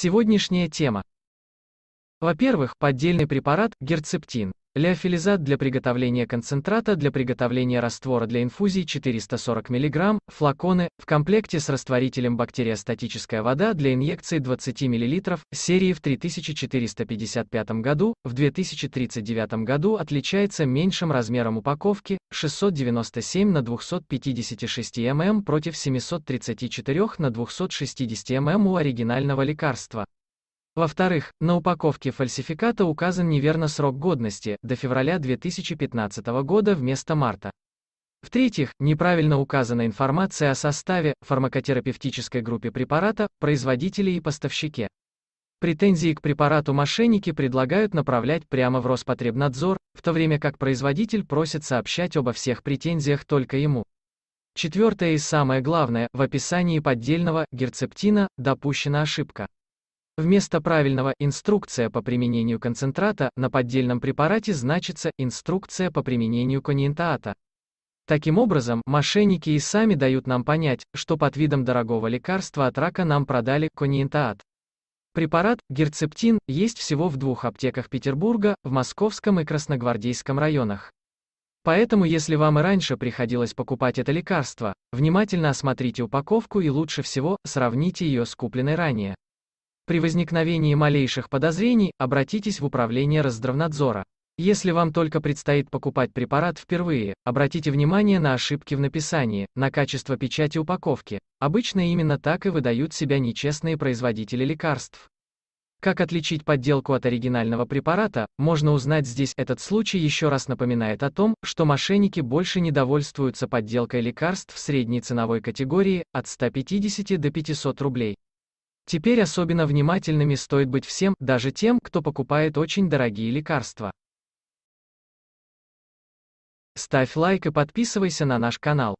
Сегодняшняя тема. Во-первых, поддельный препарат герцептин. Леофилизат для приготовления концентрата для приготовления раствора для инфузий 440 мг, флаконы, в комплекте с растворителем бактериостатическая вода для инъекции 20 мл, серии в 3455 году, в 2039 году отличается меньшим размером упаковки 697 на 256 мм против 734 на 260 мм у оригинального лекарства. Во-вторых, на упаковке фальсификата указан неверно срок годности, до февраля 2015 года вместо марта. В-третьих, неправильно указана информация о составе, фармакотерапевтической группе препарата, производителе и поставщике. Претензии к препарату мошенники предлагают направлять прямо в Роспотребнадзор, в то время как производитель просит сообщать обо всех претензиях только ему. Четвертое и самое главное, в описании поддельного герцептина допущена ошибка. Вместо правильного «инструкция по применению концентрата» на поддельном препарате значится «инструкция по применению кониентаата». Таким образом, мошенники и сами дают нам понять, что под видом дорогого лекарства от рака нам продали кониентаат. Препарат герцептин есть всего в двух аптеках Петербурга, в Московском и Красногвардейском районах. Поэтому если вам и раньше приходилось покупать это лекарство, внимательно осмотрите упаковку и лучше всего сравните ее с купленной ранее. При возникновении малейших подозрений обратитесь в управление Раздравнадзора. Если вам только предстоит покупать препарат впервые, обратите внимание на ошибки в написании, на качество печати упаковки. Обычно именно так и выдают себя нечестные производители лекарств. Как отличить подделку от оригинального препарата, можно узнать здесь. Этот случай еще раз напоминает о том, что мошенники больше не довольствуются подделкой лекарств средней ценовой категории от 150 до 500 рублей. Теперь особенно внимательными стоит быть всем, даже тем, кто покупает очень дорогие лекарства. Ставь лайк и подписывайся на наш канал.